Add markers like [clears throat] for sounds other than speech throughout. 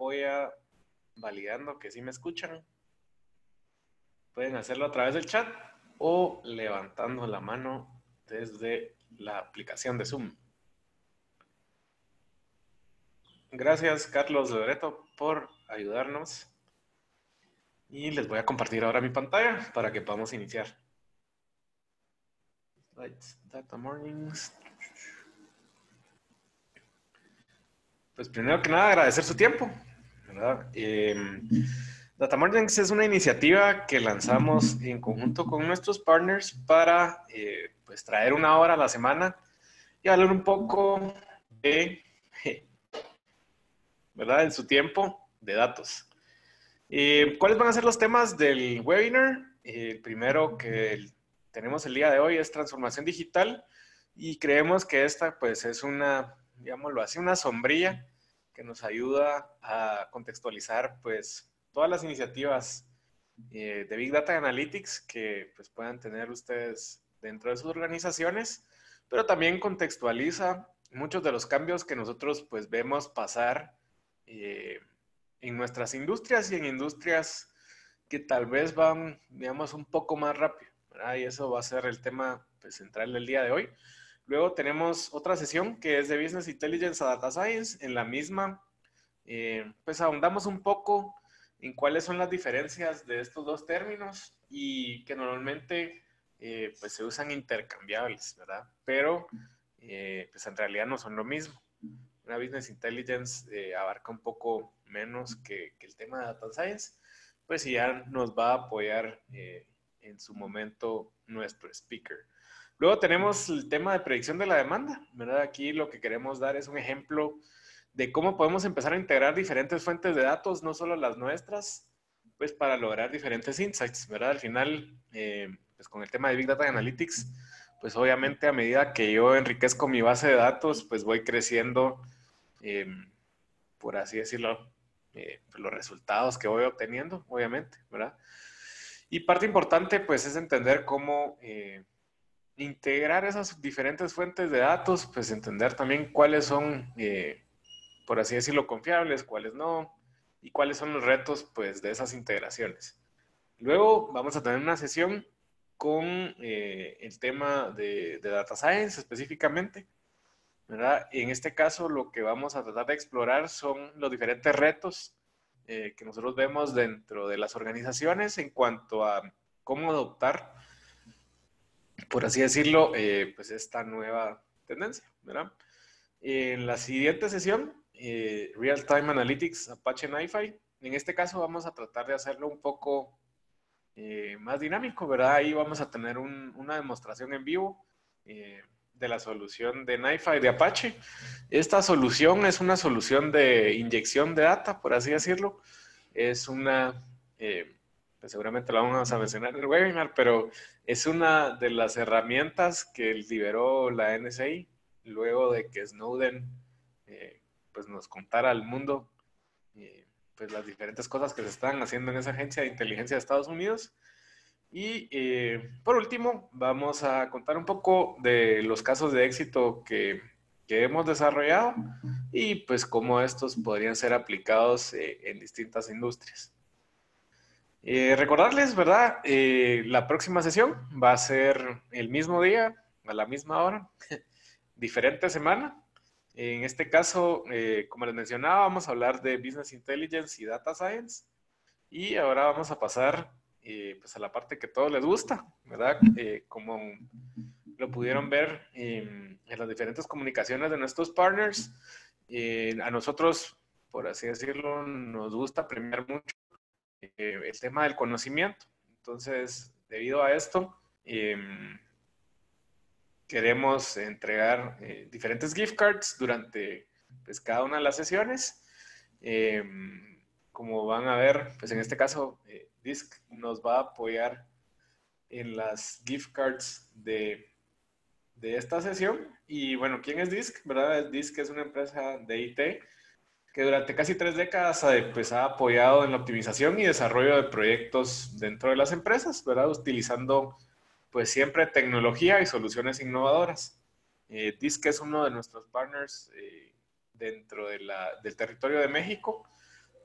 voy a validando que sí me escuchan. Pueden hacerlo a través del chat o levantando la mano desde la aplicación de Zoom. Gracias, Carlos Loreto, por ayudarnos. Y les voy a compartir ahora mi pantalla para que podamos iniciar. mornings. Pues primero que nada, agradecer su tiempo. Eh, Data Margins es una iniciativa que lanzamos en conjunto con nuestros partners para eh, pues, traer una hora a la semana y hablar un poco de, ¿verdad? En su tiempo, de datos. Eh, ¿Cuáles van a ser los temas del webinar? el primero que tenemos el día de hoy es transformación digital y creemos que esta pues es una, digámoslo así, una sombrilla que nos ayuda a contextualizar pues todas las iniciativas eh, de Big Data Analytics que pues, puedan tener ustedes dentro de sus organizaciones, pero también contextualiza muchos de los cambios que nosotros pues vemos pasar eh, en nuestras industrias y en industrias que tal vez van, digamos, un poco más rápido. Y eso va a ser el tema pues, central del día de hoy. Luego tenemos otra sesión que es de Business Intelligence a Data Science. En la misma, eh, pues ahondamos un poco en cuáles son las diferencias de estos dos términos y que normalmente eh, pues se usan intercambiables, ¿verdad? Pero eh, pues en realidad no son lo mismo. Una Business Intelligence abarca un poco menos que, que, el tema de Data Science, pues ya nos va a apoyar en su momento nuestro speaker. Luego tenemos el tema de predicción de la demanda, ¿verdad? Aquí lo que queremos dar es un ejemplo de cómo podemos empezar a integrar diferentes fuentes de datos, no solo las nuestras, pues para lograr diferentes insights, ¿verdad? Al final, eh, pues con el tema de Big Data Analytics, pues obviamente a medida que yo enriquezco mi base de datos, pues voy creciendo, eh, por así decirlo, eh, los resultados que voy obteniendo, obviamente, ¿verdad? Y parte importante, pues, es entender cómo integrar esas diferentes fuentes de datos, pues entender también cuáles son, eh, por así decirlo, confiables, cuáles no, y cuáles son los retos pues, de esas integraciones. Luego vamos a tener una sesión con eh, el tema de, Data Science específicamente. ¿verdad? En este caso lo que vamos a tratar de explorar son los diferentes retos eh, que nosotros vemos dentro de las organizaciones en cuanto a cómo adoptar por así decirlo, eh, pues esta nueva tendencia, ¿verdad? En la siguiente sesión, eh, Real Time Analytics, Apache NiFi, en este caso vamos a tratar de hacerlo un poco eh, más dinámico, ¿verdad? Ahí vamos a tener una demostración en vivo de la solución de NiFi de Apache. Esta solución es una solución de inyección de data, por así decirlo. Es una seguramente la vamos a mencionar en el webinar, pero es una de las herramientas que liberó la NSA luego de que Snowden eh, pues nos contara al mundo eh, pues las diferentes cosas que se están haciendo en esa agencia de inteligencia de Estados Unidos. Y eh, por último, vamos a contar un poco de los casos de éxito que, que hemos desarrollado y pues cómo estos podrían ser aplicados en distintas industrias. Eh, recordarles, ¿verdad? Eh, la próxima sesión va a ser el mismo día, a la misma hora, [laughs] diferente semana. En este caso, eh, como les mencionaba, vamos a hablar de Business Intelligence y Data Science. Y ahora vamos a pasar pues a la parte que a todos les gusta, ¿verdad? como lo pudieron ver en las diferentes comunicaciones de nuestros partners, a nosotros, por así decirlo, nos gusta premiar mucho eh, el tema del conocimiento. Entonces, debido a esto, em, queremos entregar eh, diferentes gift cards durante pues, cada una de las sesiones. Em, como van a ver, pues en este caso, eh, DISC nos va a apoyar en las gift cards de, de esta sesión. Y bueno, ¿quién es DISC? ¿Verdad? DISC es una empresa de IT que durante casi tres décadas pues, ha apoyado en la optimización y desarrollo de proyectos dentro de las empresas, ¿verdad? Utilizando pues siempre tecnología y soluciones innovadoras. Eh, DISC es uno de nuestros partners eh, dentro del territorio de México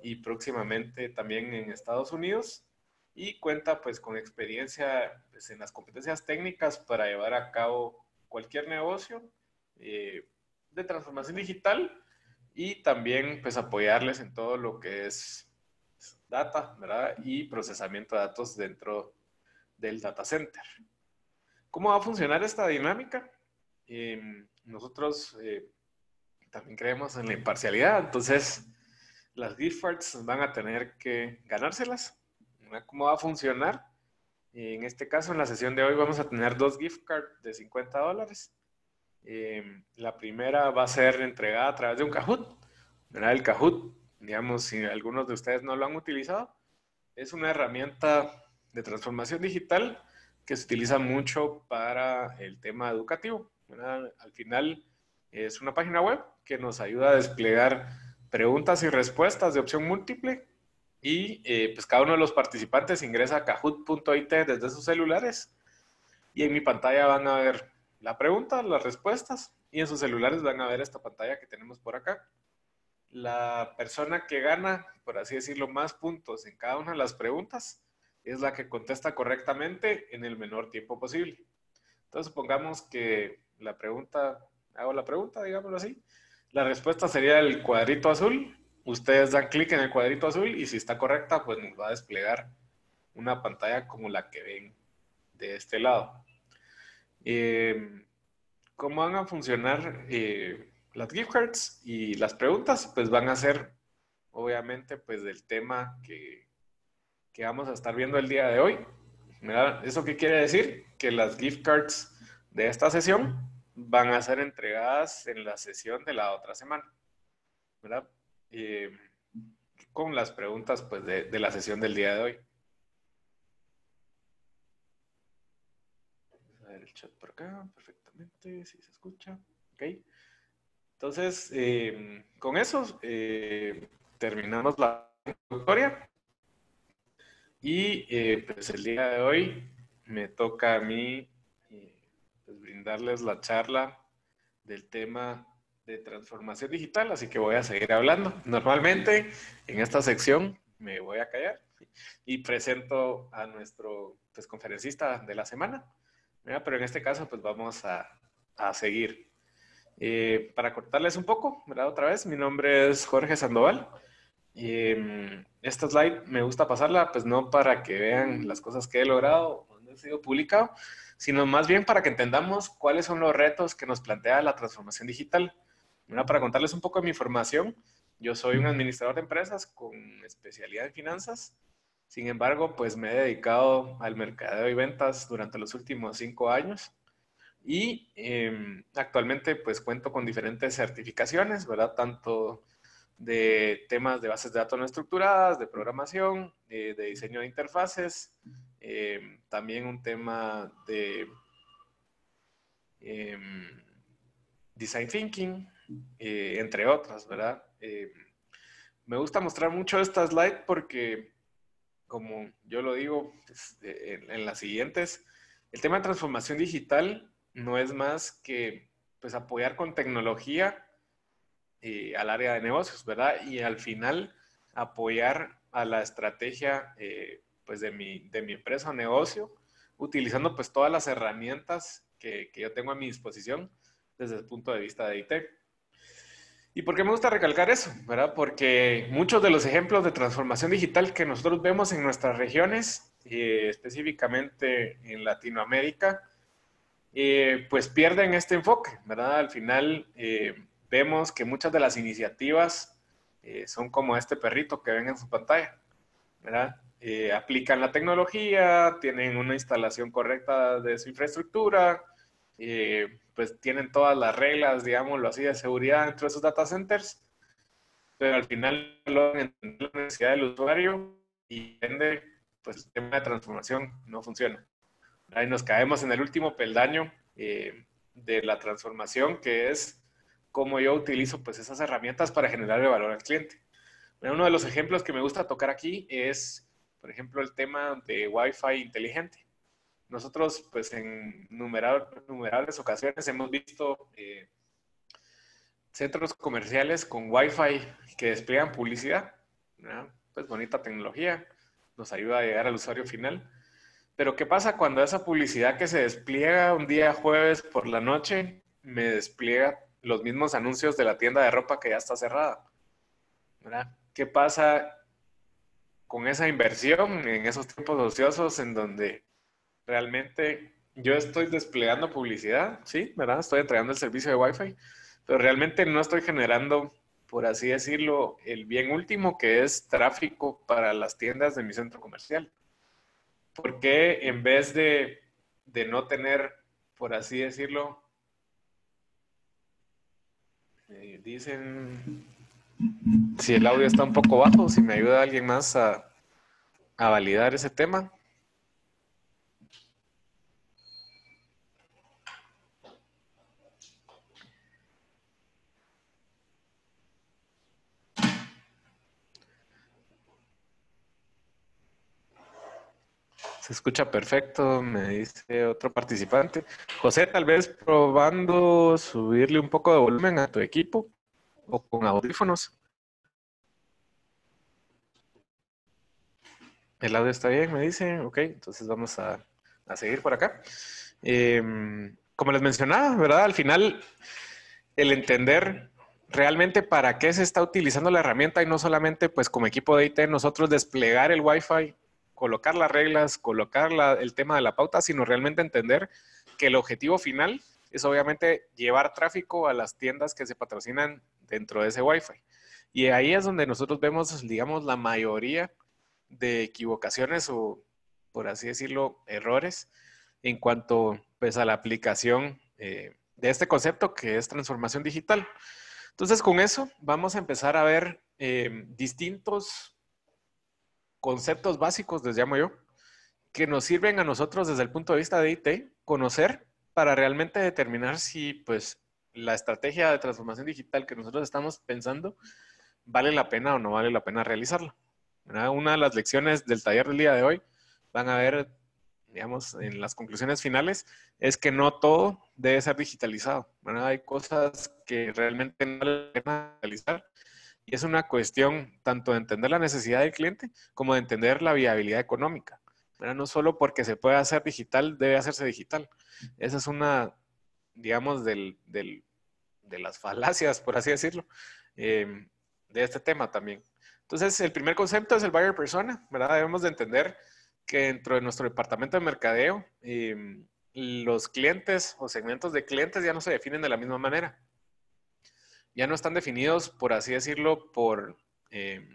y próximamente también en Estados Unidos y cuenta pues con experiencia pues, en las competencias técnicas para llevar a cabo cualquier negocio eh, de transformación digital y también pues apoyarles en todo lo que es data, Y procesamiento de datos dentro del data center. ¿Cómo va a funcionar esta dinámica? Em, nosotros eh, también creemos en la imparcialidad, entonces las gift cards van a tener que ganárselas. ¿Cómo va a funcionar? En este caso, en la sesión de hoy vamos a tener dos gift cards de 50 dólares Em, la primera va a ser entregada a través de un Kahoot. El Kahoot, digamos, si algunos de ustedes no lo han utilizado, es una herramienta de transformación digital que se utiliza mucho para el tema educativo. Al final es una página web que nos ayuda a desplegar preguntas y respuestas de opción múltiple y eh, pues cada uno de los participantes ingresa a kahoot.it desde sus celulares y en mi pantalla van a ver la pregunta, las respuestas y en sus celulares van a ver esta pantalla que tenemos por acá. La persona que gana, por así decirlo, más puntos en cada una de las preguntas es la que contesta correctamente en el menor tiempo posible. Entonces, supongamos que la pregunta, hago la pregunta, digámoslo así. La respuesta sería el cuadrito azul. Ustedes dan clic en el cuadrito azul y si está correcta, pues nos va a desplegar una pantalla como la que ven de este lado. Em, cómo van a funcionar eh, las gift cards y las preguntas, pues van a ser, obviamente, pues del tema que, vamos a estar viendo el día de hoy. ¿Eso qué quiere decir? Que las gift cards de esta sesión van a ser entregadas en la sesión de la otra semana, ¿verdad? Em, con las preguntas pues, de la sesión del día de hoy. chat por acá perfectamente, si se escucha. Ok. Entonces, em, con eso eh, terminamos la historia. Y eh, pues el día de hoy me toca a mí eh, pues, brindarles la charla del tema de transformación digital, así que voy a seguir hablando. Normalmente en esta sección me voy a callar y presento a nuestro pues, conferencista de la semana. Pero en este caso, pues vamos a, seguir. Eh, para cortarles un poco, ¿verdad? Otra vez, mi nombre es Jorge Sandoval. Eh, esta slide me gusta pasarla, pues no para que vean las cosas que he logrado o he sido publicado, sino más bien para que entendamos cuáles son los retos que nos plantea la transformación digital. una para contarles un poco de mi formación, yo soy un administrador de empresas con especialidad en finanzas. Sin embargo, pues me he dedicado al mercadeo y ventas durante los últimos cinco años y em, actualmente pues cuento con diferentes certificaciones, ¿verdad? Tanto de temas de bases de datos no estructuradas, de programación, eh, de diseño de interfaces, em, también un tema de em, design thinking, eh, entre otras, ¿verdad? me gusta mostrar mucho esta slide porque como yo lo digo pues, eh, en, las siguientes, el tema de transformación digital no es más que pues apoyar con tecnología eh, al área de negocios, ¿verdad? Y al final apoyar a la estrategia eh, pues de mi, de mi empresa o negocio, utilizando pues todas las herramientas que, que yo tengo a mi disposición desde el punto de vista de ITEC. ¿Y por qué me gusta recalcar eso? ¿Verdad? Porque muchos de los ejemplos de transformación digital que nosotros vemos en nuestras regiones, específicamente en Latinoamérica, eh, pues pierden este enfoque, ¿verdad? Al final eh, vemos que muchas de las iniciativas eh, son como este perrito que ven en su pantalla, ¿verdad? aplican la tecnología, tienen una instalación correcta de su infraestructura, eh, pues tienen todas las reglas, digámoslo así, de seguridad dentro de sus data centers, pero al final lo entender la necesidad del usuario y entienden pues el tema de transformación no funciona. Ahí nos caemos en el último peldaño eh, de la transformación, que es cómo yo utilizo pues esas herramientas para generar el valor al cliente. uno de los ejemplos que me gusta tocar aquí es, por ejemplo, el tema de Wi-Fi inteligente. Nosotros, pues en numerables ocasiones hemos visto eh, centros comerciales con Wi-Fi que despliegan publicidad, pues bonita tecnología, nos ayuda a llegar al usuario final. Pero ¿qué pasa cuando esa publicidad que se despliega un día jueves por la noche me despliega los mismos anuncios de la tienda de ropa que ya está cerrada? ¿Qué pasa con esa inversión en esos tiempos ociosos en donde realmente yo estoy desplegando publicidad, sí, ¿verdad? Estoy entregando el servicio de Wi-Fi, pero realmente no estoy generando, por así decirlo, el bien último que es tráfico para las tiendas de mi centro comercial. Porque en vez de, no tener, por así decirlo, eh, dicen si el audio está un poco bajo, si me ayuda alguien más a, a validar ese tema. Se escucha perfecto, me dice otro participante. José, tal vez probando subirle un poco de volumen a tu equipo o con audífonos. El audio está bien, me dice. Ok, entonces vamos a, seguir por acá. Em, como les mencionaba, ¿verdad? Al final, el entender realmente para qué se está utilizando la herramienta y no solamente pues como equipo de IT nosotros desplegar el Wi-Fi colocar las reglas, colocar el tema de la pauta, sino realmente entender que el objetivo final es obviamente llevar tráfico a las tiendas que se patrocinan dentro de ese Wi-Fi. Y ahí es donde nosotros vemos, digamos, la mayoría de equivocaciones o, por así decirlo, errores en cuanto pues, a la aplicación eh, de este concepto que es transformación digital. Entonces, con eso vamos a empezar a ver eh, distintos conceptos básicos, les llamo yo, que nos sirven a nosotros desde el punto de vista de IT conocer para realmente determinar si pues la estrategia de transformación digital que nosotros estamos pensando vale la pena o no vale la pena realizarla. Una de las lecciones del taller del día de hoy van a ver, digamos, en las conclusiones finales, es que no todo debe ser digitalizado. Hay cosas que realmente no vale la pena realizar y es una cuestión tanto de entender la necesidad del cliente como de entender la viabilidad económica. Pero no solo porque se puede hacer digital, debe hacerse digital. Esa es una, digamos, del, de las falacias, por así decirlo, eh, de este tema también. Entonces, el primer concepto es el buyer persona, ¿verdad? Debemos de entender que dentro de nuestro departamento de mercadeo, eh, los clientes o segmentos de clientes ya no se definen de la misma manera ya no están definidos, por así decirlo, por eh,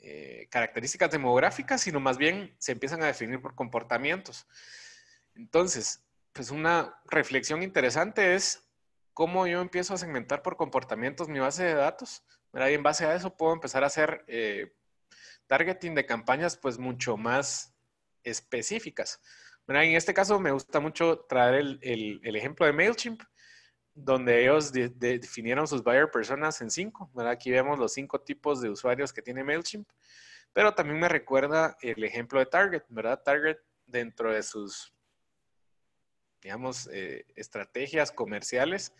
eh, características demográficas, sino más bien se empiezan a definir por comportamientos. Entonces, pues una reflexión interesante es cómo yo empiezo a segmentar por comportamientos mi base de datos. Y en base a eso puedo empezar a hacer eh, targeting de campañas pues mucho más específicas. En este caso me gusta mucho traer el ejemplo de MailChimp donde ellos definieron sus buyer personas en cinco. ¿verdad? Aquí vemos los cinco tipos de usuarios que tiene MailChimp, pero también me recuerda el ejemplo de Target, ¿verdad? Target dentro de sus, digamos, eh, estrategias comerciales,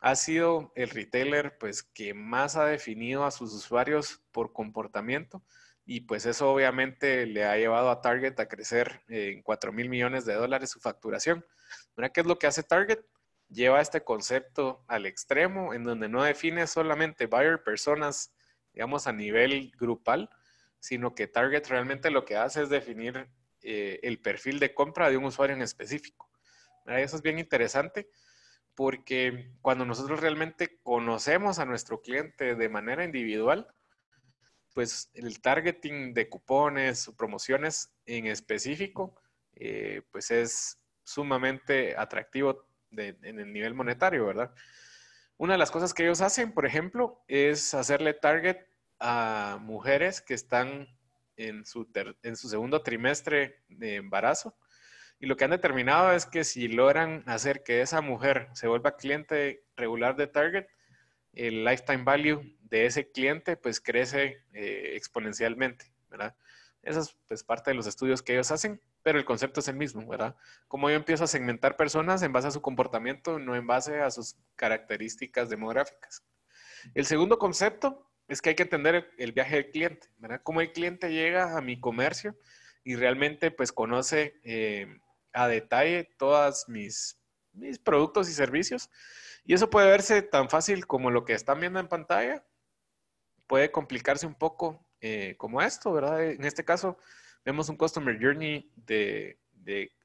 ha sido el retailer pues que más ha definido a sus usuarios por comportamiento y pues eso obviamente le ha llevado a Target a crecer en 4 mil millones de dólares su facturación. ¿Verdad? ¿Qué es lo que hace Target? lleva este concepto al extremo, en donde no define solamente buyer personas, digamos, a nivel grupal, sino que Target realmente lo que hace es definir eh, el perfil de compra de un usuario en específico. Eso es bien interesante porque cuando nosotros realmente conocemos a nuestro cliente de manera individual, pues el targeting de cupones o promociones en específico, eh, pues es sumamente atractivo en el nivel monetario, ¿verdad? Una de las cosas que ellos hacen, por ejemplo, es hacerle target a mujeres que están en su, en su segundo trimestre de embarazo. Y lo que han determinado es que si logran hacer que esa mujer se vuelva cliente regular de Target, el lifetime value de ese cliente pues crece eh, exponencialmente, ¿verdad? Esa es pues, parte de los estudios que ellos hacen pero el concepto es el mismo, ¿verdad? Como yo empiezo a segmentar personas en base a su comportamiento, no en base a sus características demográficas. El segundo concepto es que hay que entender el, viaje del cliente, ¿verdad? Cómo el cliente llega a mi comercio y realmente pues conoce eh, a detalle todas mis, mis productos y servicios. Y eso puede verse tan fácil como lo que están viendo en pantalla. Puede complicarse un poco eh, como esto, ¿verdad? En este caso, vemos un customer journey de,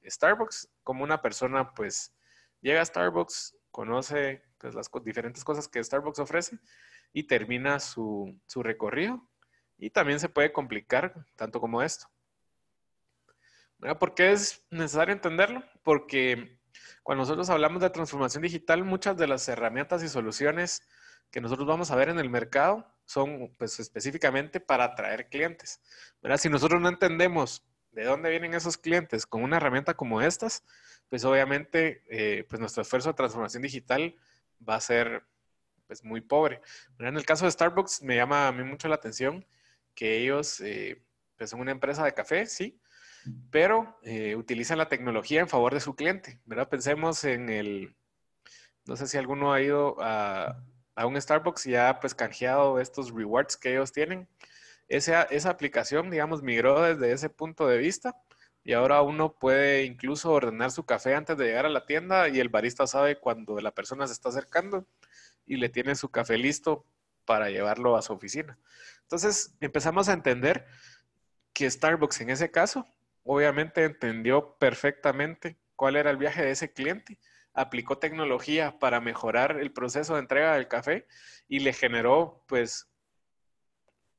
Starbucks, como una persona pues llega a Starbucks, conoce pues, las diferentes cosas que Starbucks ofrece y termina su, su recorrido. Y también se puede complicar tanto como esto. Ah, ¿Por qué es necesario entenderlo? Porque cuando nosotros hablamos de transformación digital, muchas de las herramientas y soluciones que nosotros vamos a ver en el mercado son pues, específicamente para atraer clientes. ¿verdad? Si nosotros no entendemos de dónde vienen esos clientes con una herramienta como estas, pues obviamente eh, pues nuestro esfuerzo de transformación digital va a ser pues, muy pobre. En el caso de Starbucks me llama a mí mucho la atención que ellos eh, pues son una empresa de café, sí, pero eh, utilizan la tecnología en favor de su cliente. ¿verdad? Pensemos en el, no sé si alguno ha ido a a un Starbucks y ha pues canjeado estos rewards que ellos tienen. Esa, esa aplicación, digamos, migró desde ese punto de vista y ahora uno puede incluso ordenar su café antes de llegar a la tienda y el barista sabe cuando la persona se está acercando y le tiene su café listo para llevarlo a su oficina. Entonces empezamos a entender que Starbucks en ese caso obviamente entendió perfectamente cuál era el viaje de ese cliente aplicó tecnología para mejorar el proceso de entrega del café y le generó pues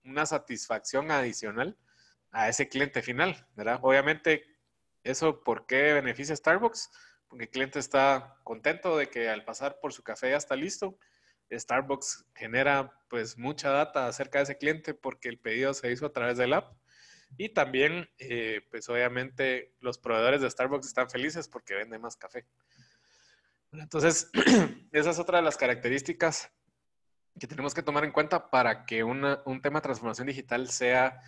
una satisfacción adicional a ese cliente final, ¿verdad? Obviamente, eso por qué beneficia a Starbucks, porque el cliente está contento de que al pasar por su café ya está listo. Starbucks genera pues mucha data acerca de ese cliente porque el pedido se hizo a través del app. Y también, eh, pues obviamente, los proveedores de Starbucks están felices porque venden más café. Entonces, [clears throat] esa es otra de las características que tenemos que tomar en cuenta para que un tema de transformación digital sea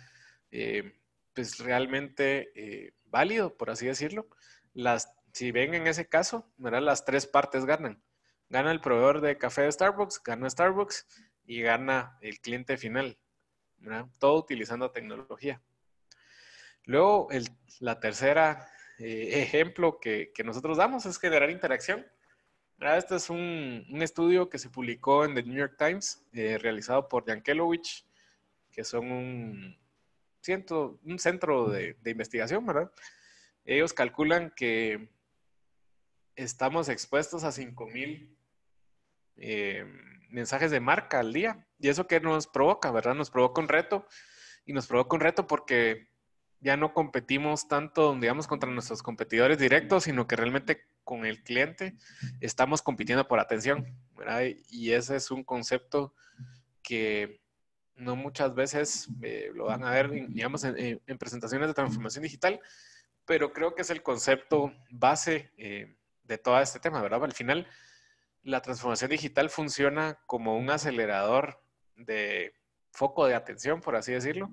eh, pues realmente eh, válido, por así decirlo. Las, si ven en ese caso, las tres partes ganan. Gana el proveedor de café de Starbucks, gana Starbucks y gana el cliente final. Todo utilizando tecnología. Luego, el la tercera eh, ejemplo que nosotros damos es generar interacción este es un, estudio que se publicó en The New York Times, eh, realizado por Jan Kelowich, que son un, un centro de, investigación, ¿verdad? Ellos calculan que estamos expuestos a 5000 eh, mensajes de marca al día. Y eso que nos provoca, ¿verdad? Nos provoca un reto. Y nos provoca un reto porque ya no competimos tanto, digamos, contra nuestros competidores directos, sino que realmente con el cliente, estamos compitiendo por atención, ¿verdad? Y ese es un concepto que no muchas veces eh, lo van a ver, digamos, en, presentaciones de transformación digital, pero creo que es el concepto base eh, de todo este tema, ¿verdad? Al final, la transformación digital funciona como un acelerador de foco de atención, por así decirlo,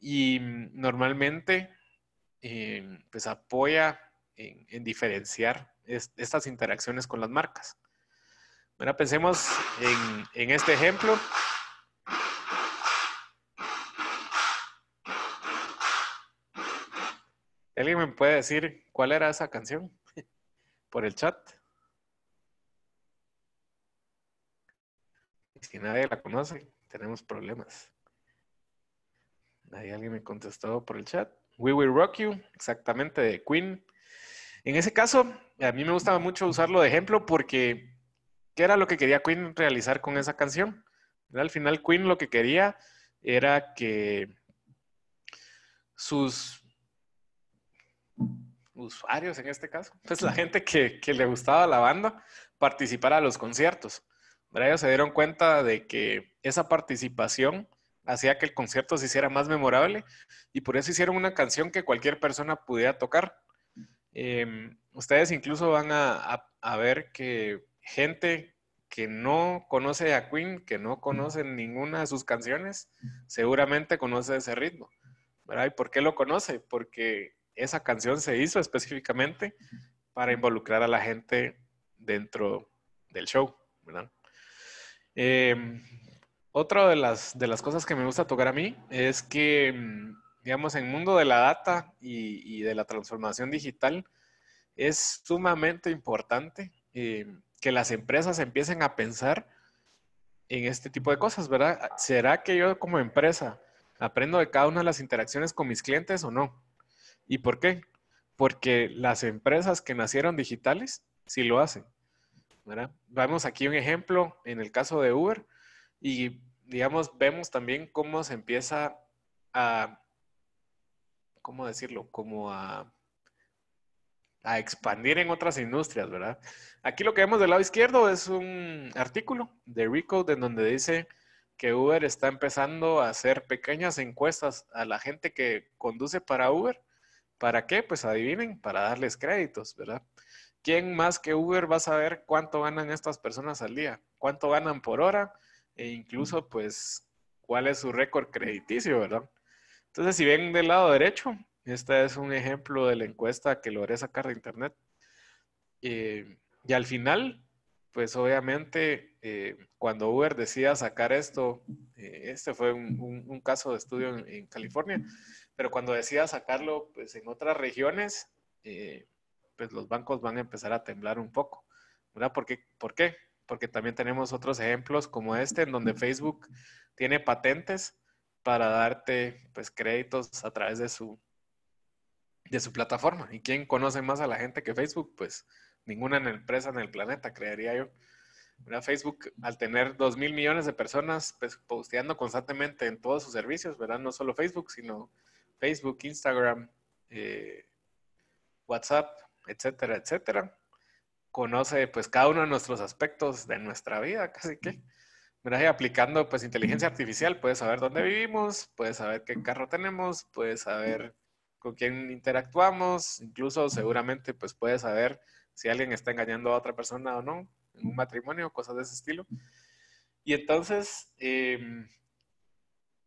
y normalmente eh, pues apoya en diferenciar estas interacciones con las marcas. Ahora pensemos en, en este ejemplo. ¿Alguien me puede decir cuál era esa canción? [laughs] Por el chat. Si nadie la conoce, tenemos problemas. Ahí alguien me contestó por el chat. We Will Rock You, exactamente de Queen. En ese caso, a mí me gustaba mucho usarlo de ejemplo porque ¿qué era lo que quería Queen realizar con esa canción? Al final Queen lo que quería era que sus usuarios, en este caso, pues la gente que, le gustaba la banda, participara a los conciertos. ellos se dieron cuenta de que esa participación hacía que el concierto se hiciera más memorable y por eso hicieron una canción que cualquier persona pudiera tocar. Em, ustedes incluso van a, ver que gente que no conoce a Queen, que no conoce ninguna de sus canciones, seguramente conoce ese ritmo. ¿verdad? ¿Y por qué lo conoce? Porque esa canción se hizo específicamente para involucrar a la gente dentro del show, ¿verdad? Em, otra de las, de las cosas que me gusta tocar a mí es que em, digamos, en mundo de la data y, de la transformación digital, es sumamente importante eh, que las empresas empiecen a pensar en este tipo de cosas, ¿verdad? ¿Será que yo como empresa aprendo de cada una de las interacciones con mis clientes o no? ¿Y por qué? Porque las empresas que nacieron digitales sí lo hacen, ¿verdad? Vamos aquí un ejemplo en el caso de Uber y digamos, vemos también cómo se empieza a ¿cómo decirlo? Como a, expandir en otras industrias, ¿verdad? Aquí lo que vemos del lado izquierdo es un artículo de Recode en donde dice que Uber está empezando a hacer pequeñas encuestas a la gente que conduce para Uber. ¿Para qué? Pues adivinen, para darles créditos, ¿verdad? ¿Quién más que Uber va a saber cuánto ganan estas personas al día? ¿Cuánto ganan por hora? E incluso, pues, cuál es su récord crediticio, ¿verdad? Entonces, si ven del lado derecho, este es un ejemplo de la encuesta que logré sacar de internet. Eh, y al final, pues obviamente, eh, cuando Uber decía sacar esto, eh, este fue un, caso de estudio en, California, pero cuando decía sacarlo pues, en otras regiones, pues los bancos van a empezar a temblar un poco. ¿verdad? ¿Por ¿Por qué? Porque también tenemos otros ejemplos como este, en donde Facebook tiene patentes para darte pues créditos a través de su, de su plataforma. ¿Y quién conoce más a la gente que Facebook? Pues ninguna empresa en el planeta, creería yo. Facebook, al tener dos mil millones de personas pues, posteando constantemente en todos sus servicios, ¿verdad? No solo Facebook, sino Facebook, Instagram, eh, WhatsApp, etcétera, etcétera. Conoce pues cada uno de nuestros aspectos de nuestra vida, [laughs] casi que. Mira, aplicando pues inteligencia artificial, puedes saber dónde vivimos, puedes saber qué carro tenemos, puedes saber con quién interactuamos, incluso seguramente pues puedes saber si alguien está engañando a otra persona o no, en un matrimonio, cosas de ese estilo. Y entonces em,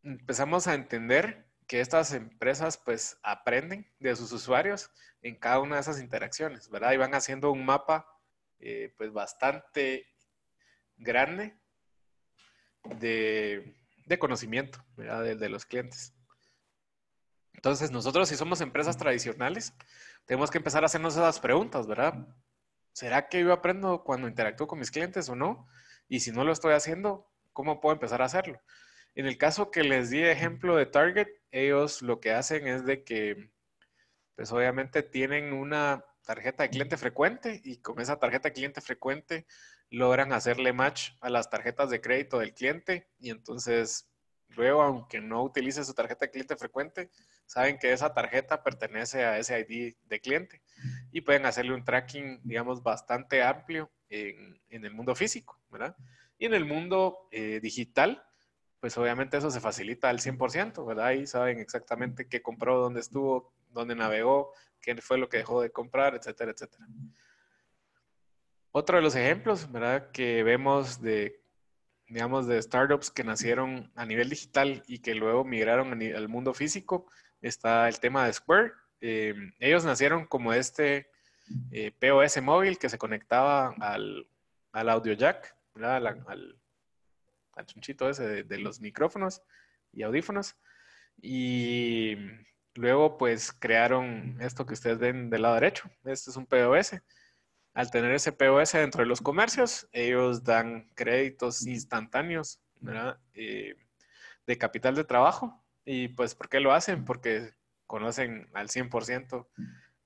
empezamos a entender que estas empresas pues aprenden de sus usuarios en cada una de esas interacciones, ¿verdad? Y van haciendo un mapa eh, pues bastante grande de, conocimiento De, de, los clientes. Entonces, nosotros si somos empresas tradicionales, tenemos que empezar a hacernos esas preguntas, ¿verdad? ¿Será que yo aprendo cuando interactúo con mis clientes o no? Y si no lo estoy haciendo, ¿cómo puedo empezar a hacerlo? En el caso que les di ejemplo de Target, ellos lo que hacen es de que, pues obviamente tienen una tarjeta de cliente frecuente y con esa tarjeta de cliente frecuente logran hacerle match a las tarjetas de crédito del cliente y entonces luego, aunque no utilice su tarjeta de cliente frecuente, saben que esa tarjeta pertenece a ese ID de cliente y pueden hacerle un tracking, digamos, bastante amplio en, el mundo físico, ¿verdad? Y en el mundo eh, digital, pues obviamente eso se facilita al 100%, ¿verdad? Ahí saben exactamente qué compró, dónde estuvo, dónde navegó, qué fue lo que dejó de comprar, etcétera, etcétera. Otro de los ejemplos, ¿verdad? Que vemos de, digamos, de startups que nacieron a nivel digital y que luego migraron al mundo físico, está el tema de Square. Em, ellos nacieron como este eh, POS móvil que se conectaba al, audio jack, Al, chunchito ese de, de, los micrófonos y audífonos. Y luego, pues, crearon esto que ustedes ven del lado derecho. Este es un POS al tener ese POS dentro de los comercios, ellos dan créditos instantáneos eh, de capital de trabajo. ¿Y pues por qué lo hacen? Porque conocen al 100%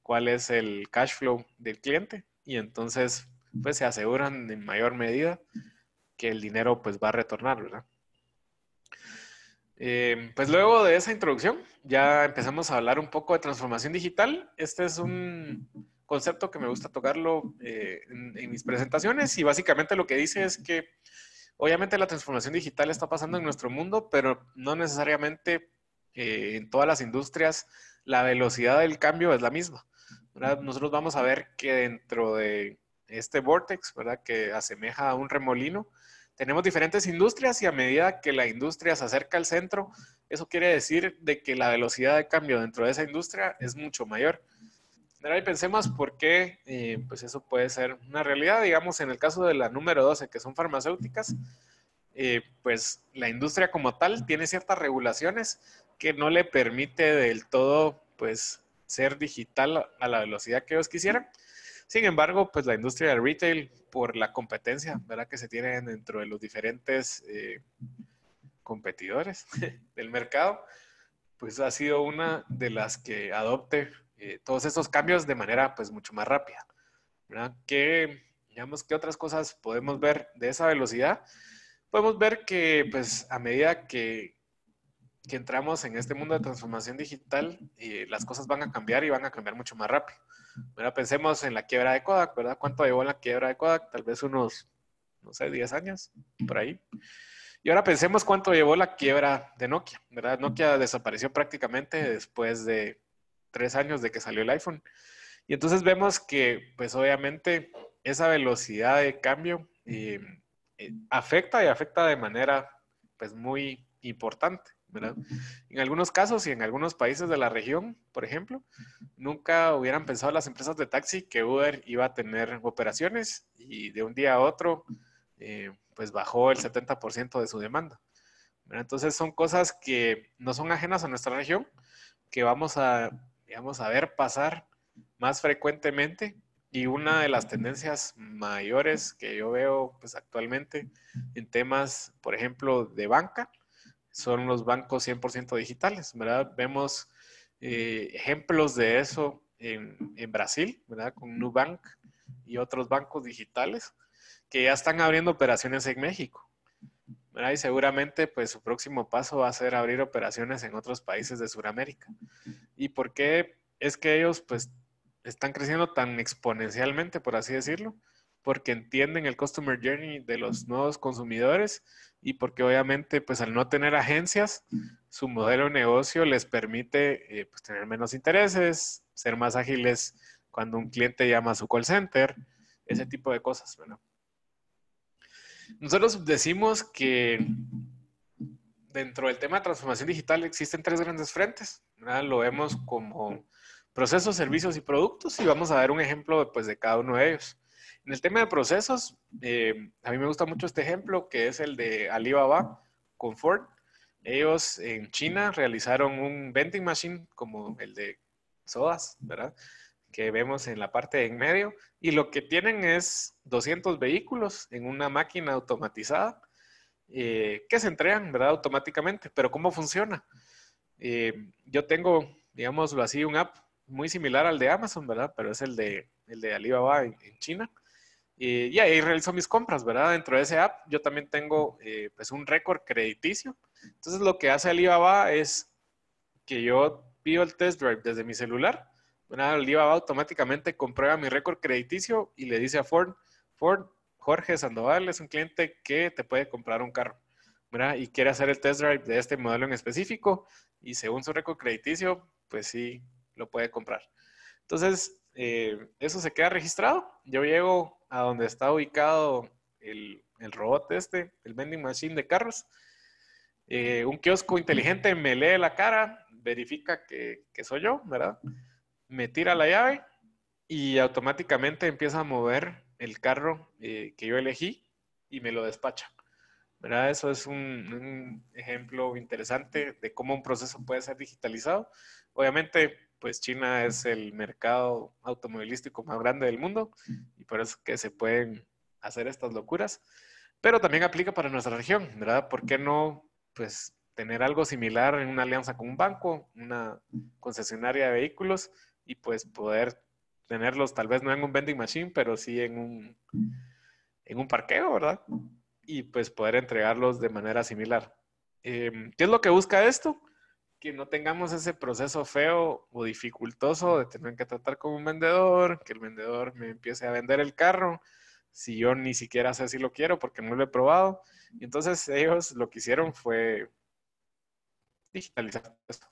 cuál es el cash flow del cliente y entonces pues se aseguran en mayor medida que el dinero pues va a retornar, ¿verdad? Eh, pues luego de esa introducción ya empezamos a hablar un poco de transformación digital. Este es un, concepto que me gusta tocarlo eh, en, mis presentaciones y básicamente lo que dice es que obviamente la transformación digital está pasando en nuestro mundo, pero no necesariamente eh, en todas las industrias la velocidad del cambio es la misma. Nosotros vamos a ver que dentro de este vortex, ¿verdad? que asemeja a un remolino, tenemos diferentes industrias y a medida que la industria se acerca al centro, eso quiere decir de que la velocidad de cambio dentro de esa industria es mucho mayor. Y ahí pensemos por qué eh, pues eso puede ser una realidad. Digamos, en el caso de la número 12, que son farmacéuticas, eh, pues la industria como tal tiene ciertas regulaciones que no le permite del todo pues ser digital a la velocidad que ellos quisieran. Sin embargo, pues la industria de retail, por la competencia ¿verdad? que se tiene dentro de los diferentes eh, competidores [laughs] del mercado, pues ha sido una de las que adopte eh, todos esos cambios de manera pues mucho más rápida. ¿verdad? ¿Qué, digamos, ¿Qué otras cosas podemos ver de esa velocidad? Podemos ver que pues a medida que, entramos en este mundo de transformación digital, eh, las cosas van a cambiar y van a cambiar mucho más rápido. Ahora pensemos en la quiebra de Kodak, ¿verdad? ¿Cuánto llevó la quiebra de Kodak? Tal vez unos, no sé, 10 años, por ahí. Y ahora pensemos cuánto llevó la quiebra de Nokia, ¿verdad? Nokia desapareció prácticamente después de, tres años de que salió el iPhone. Y entonces vemos que, pues obviamente, esa velocidad de cambio eh, eh, afecta y afecta de manera, pues, muy importante. ¿verdad? En algunos casos y en algunos países de la región, por ejemplo, nunca hubieran pensado las empresas de taxi que Uber iba a tener operaciones y de un día a otro, eh, pues bajó el 70% de su demanda. Entonces son cosas que no son ajenas a nuestra región, que vamos a vamos a ver pasar más frecuentemente. Y una de las tendencias mayores que yo veo pues, actualmente en temas, por ejemplo, de banca, son los bancos 100% digitales, ¿verdad? Vemos eh, ejemplos de eso en, en, Brasil, ¿verdad? Con Nubank y otros bancos digitales que ya están abriendo operaciones en México. Y seguramente pues su próximo paso va a ser abrir operaciones en otros países de Sudamérica. ¿Y por qué es que ellos pues están creciendo tan exponencialmente, por así decirlo? Porque entienden el customer journey de los nuevos consumidores y porque obviamente pues al no tener agencias, su modelo de negocio les permite eh, pues, tener menos intereses, ser más ágiles cuando un cliente llama a su call center, ese tipo de cosas, nosotros decimos que dentro del tema de transformación digital existen tres grandes frentes. Lo vemos como procesos, servicios y productos y vamos a dar un ejemplo pues, de cada uno de ellos. En el tema de procesos, eh, a mí me gusta mucho este ejemplo que es el de Alibaba con Ford. Ellos en China realizaron un vending machine como el de sodas, ¿verdad? que vemos en la parte de en medio y lo que tienen es 200 vehículos en una máquina automatizada eh, que se entregan, ¿verdad? Automáticamente, pero ¿cómo funciona? Eh, yo tengo, digámoslo así, un app muy similar al de Amazon, ¿verdad? Pero es el de, el de Alibaba en, China. Eh, y ahí realizo mis compras, ¿verdad? Dentro de ese app yo también tengo pues un récord crediticio. Entonces lo que hace Alibaba es que yo pido el test drive desde mi celular el IVA automáticamente comprueba mi récord crediticio y le dice a Ford, Ford, Jorge Sandoval es un cliente que te puede comprar un carro. ¿verdad? Y quiere hacer el test drive de este modelo en específico y según su récord crediticio, pues sí, lo puede comprar. Entonces, eh, eso se queda registrado. Yo llego a donde está ubicado el, robot este, el vending machine de carros. Eh, un kiosco inteligente me lee la cara, verifica que, que soy yo, ¿verdad? me tira la llave y automáticamente empieza a mover el carro eh, que yo elegí y me lo despacha. ¿Verdad? Eso es un, un, ejemplo interesante de cómo un proceso puede ser digitalizado. Obviamente, pues China es el mercado automovilístico más grande del mundo y por eso que se pueden hacer estas locuras. Pero también aplica para nuestra región, ¿verdad? ¿Por qué no, pues, tener algo similar en una alianza con un banco, una concesionaria de vehículos y pues poder tenerlos tal vez no en un vending machine, pero sí en un, en un parqueo, ¿verdad? Y pues poder entregarlos de manera similar. Em, ¿Qué es lo que busca esto? Que no tengamos ese proceso feo o dificultoso de tener que tratar con un vendedor, que el vendedor me empiece a vender el carro, si yo ni siquiera sé si lo quiero porque no lo he probado. Y Entonces ellos lo que hicieron fue digitalizar esto.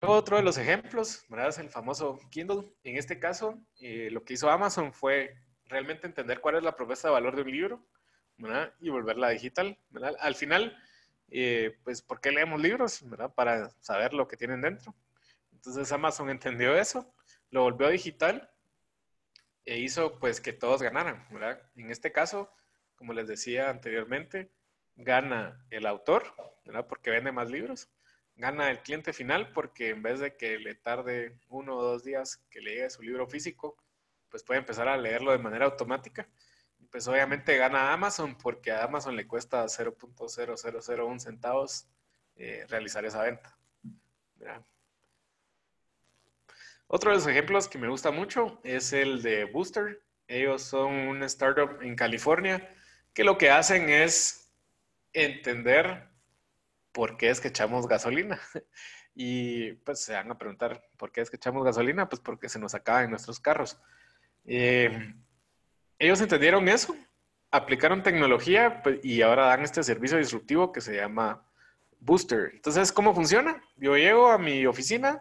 Otro de los ejemplos, ¿verdad? Es el famoso Kindle. En este caso, eh, lo que hizo Amazon fue realmente entender cuál es la propuesta de valor de un libro, ¿verdad? Y volverla digital, ¿verdad? Al final, eh, pues, ¿por qué leemos libros? ¿verdad? Para saber lo que tienen dentro. Entonces Amazon entendió eso, lo volvió digital e hizo pues que todos ganaran, ¿verdad? En este caso, como les decía anteriormente, gana el autor, ¿verdad? Porque vende más libros gana el cliente final porque en vez de que le tarde uno o dos días que le llegue su libro físico, pues puede empezar a leerlo de manera automática. Pues obviamente gana Amazon porque a Amazon le cuesta 0.0001 centavos eh, realizar esa venta. Otro de los ejemplos que me gusta mucho es el de Booster. Ellos son una startup en California que lo que hacen es entender ¿por qué es que echamos gasolina? [laughs] Y pues se van a preguntar, ¿por qué es que echamos gasolina? Pues porque se nos acaba en nuestros carros. Em, ellos entendieron eso, aplicaron tecnología pues, y ahora dan este servicio disruptivo que se llama Booster. Entonces, ¿cómo funciona? Yo llego a mi oficina,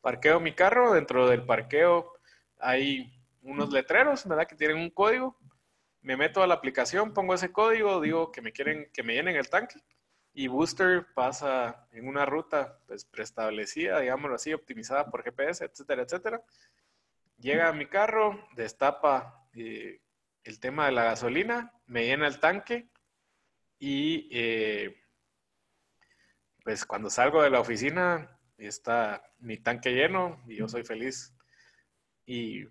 parqueo mi carro, dentro del parqueo hay unos letreros, ¿verdad? Que tienen un código. Me meto a la aplicación, pongo ese código, digo que me quieren que me llenen el tanque y Booster pasa en una ruta pues, preestablecida, digámoslo así, optimizada por GPS, etcétera, etcétera. Llega a mi carro, destapa eh, el tema de la gasolina, me llena el tanque y eh, pues cuando salgo de la oficina está mi tanque lleno y yo soy feliz y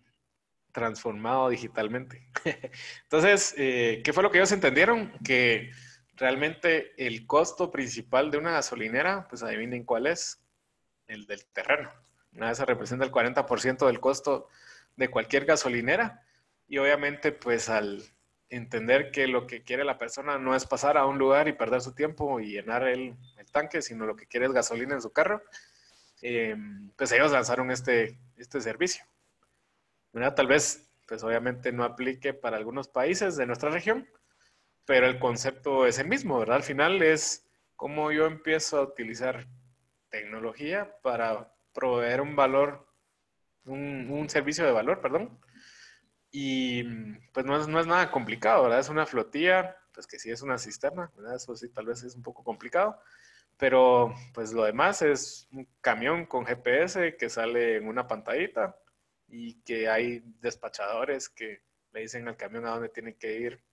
transformado digitalmente. [laughs] Entonces, eh, ¿qué fue lo que ellos entendieron? Que realmente el costo principal de una gasolinera, pues adivinen cuál es, el del terreno. Nada, representa el 40% del costo de cualquier gasolinera y obviamente pues al entender que lo que quiere la persona no es pasar a un lugar y perder su tiempo y llenar el, tanque, sino lo que quiere es gasolina en su carro, eh, pues ellos lanzaron este, este servicio. Tal vez pues obviamente no aplique para algunos países de nuestra región, pero el concepto es el mismo, ¿verdad? Al final es cómo yo empiezo a utilizar tecnología para proveer un valor, un, servicio de valor, perdón. Y mm, pues no es, no es, nada complicado, ¿verdad? Es una flotilla, pues que sí es una cisterna, ¿verdad? Eso sí tal vez es un poco complicado, pero pues lo demás es un camión con GPS que sale en una pantallita y que hay despachadores que le dicen al camión a dónde tiene que ir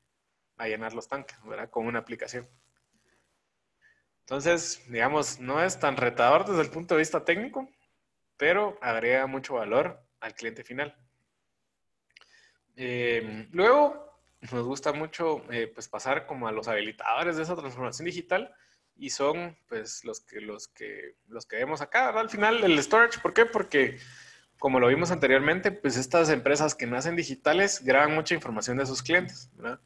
a llenar los tanques, ¿verdad? Con una aplicación. Entonces, digamos, no es tan retador desde el punto de vista técnico, pero agrega mucho valor al cliente final. Eh, luego, nos gusta mucho eh, pues pasar como a los habilitadores de esa transformación digital y son pues los que, los que, los que vemos acá, ¿verdad? Al final el storage, ¿por qué? Porque como lo vimos anteriormente, pues estas empresas que nacen digitales graban mucha información de sus clientes, ¿verdad?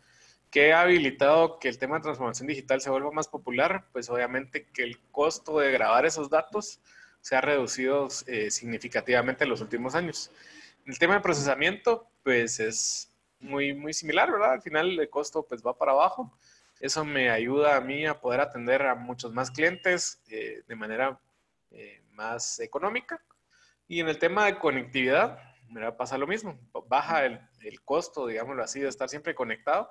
¿Qué ha habilitado que el tema de transformación digital se vuelva más popular? Pues obviamente que el costo de grabar esos datos se ha reducido eh, significativamente en los últimos años. El tema de procesamiento, pues es muy, muy similar, ¿verdad? Al final el costo pues va para abajo. Eso me ayuda a mí a poder atender a muchos más clientes eh, de manera eh, más económica. Y en el tema de conectividad, me pasa lo mismo. Baja el, el costo, digámoslo así, de estar siempre conectado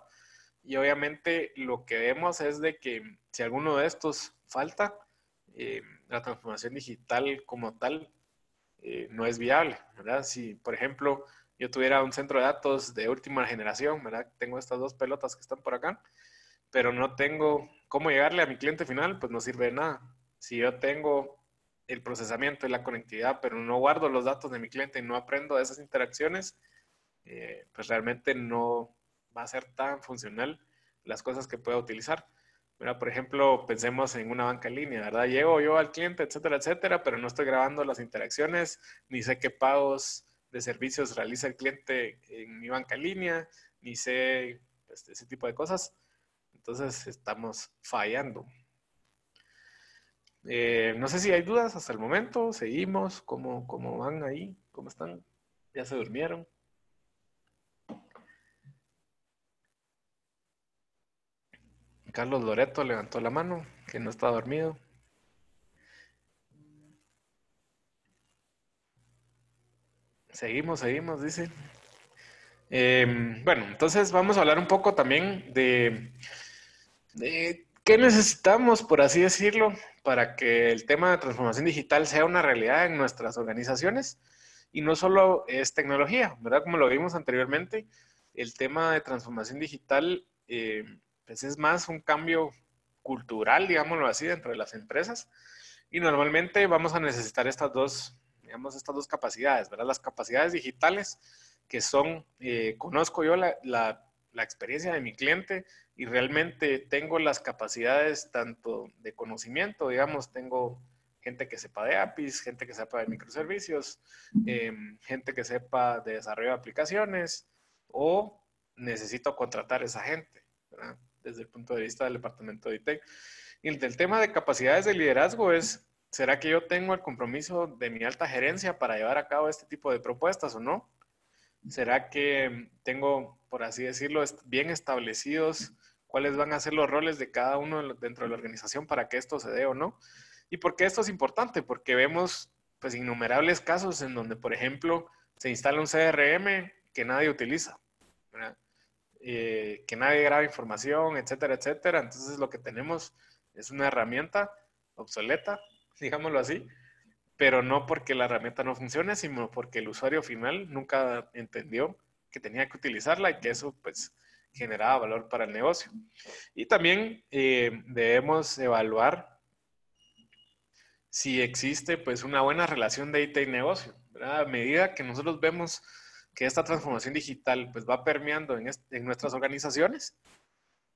y obviamente lo que vemos es de que si alguno de estos falta, eh, la transformación digital como tal eh, no es viable, Si, por ejemplo, yo tuviera un centro de datos de última generación, Tengo estas dos pelotas que están por acá, pero no tengo cómo llegarle a mi cliente final, pues no sirve de nada. Si yo tengo el procesamiento y la conectividad, pero no guardo los datos de mi cliente y no aprendo de esas interacciones, eh, pues realmente no, va a ser tan funcional las cosas que pueda utilizar. Mira, por ejemplo, pensemos en una banca en línea, ¿verdad? Llego yo al cliente, etcétera, etcétera, pero no estoy grabando las interacciones, ni sé qué pagos de servicios realiza el cliente en mi banca en línea, ni sé este, ese tipo de cosas. Entonces estamos fallando. Eh, no sé si hay dudas hasta el momento. Seguimos. ¿Cómo, ¿Cómo van ahí? ¿Cómo están? ¿Ya se durmieron? Carlos Loreto levantó la mano, que no está dormido. Seguimos, seguimos, dice. Em, bueno, entonces vamos a hablar un poco también de, qué necesitamos, por así decirlo, para que el tema de transformación digital sea una realidad en nuestras organizaciones. Y no solo es tecnología, ¿verdad? Como lo vimos anteriormente, el tema de transformación digital em, pues es más un cambio cultural, digámoslo así, dentro de las empresas. Y normalmente vamos a necesitar estas dos, digamos, estas dos capacidades, ¿verdad? Las capacidades digitales, que son, eh, conozco yo la, experiencia de mi cliente y realmente tengo las capacidades tanto de conocimiento, digamos, tengo gente que sepa de APIs, gente que sepa de microservicios, em, gente que sepa de desarrollo de aplicaciones, o necesito contratar a esa gente, ¿verdad? desde el punto de vista del departamento de IT. E. Y el tema de capacidades de liderazgo es, ¿será que yo tengo el compromiso de mi alta gerencia para llevar a cabo este tipo de propuestas o no? ¿Será que tengo, por así decirlo, bien establecidos cuáles van a ser los roles de cada uno dentro de la organización para que esto se dé o no? ¿Y por qué esto es importante? Porque vemos pues innumerables casos en donde, por ejemplo, se instala un CRM que nadie utiliza. ¿verdad? Eh, que nadie graba información, etcétera, etcétera. Entonces lo que tenemos es una herramienta obsoleta, [laughs] digámoslo así, pero no porque la herramienta no funcione, sino porque el usuario final nunca entendió que tenía que utilizarla y que eso pues generaba valor para el negocio. Y también eh, debemos evaluar si existe pues una buena relación de IT y negocio. A medida que nosotros vemos que esta transformación digital pues va permeando en, nuestras organizaciones.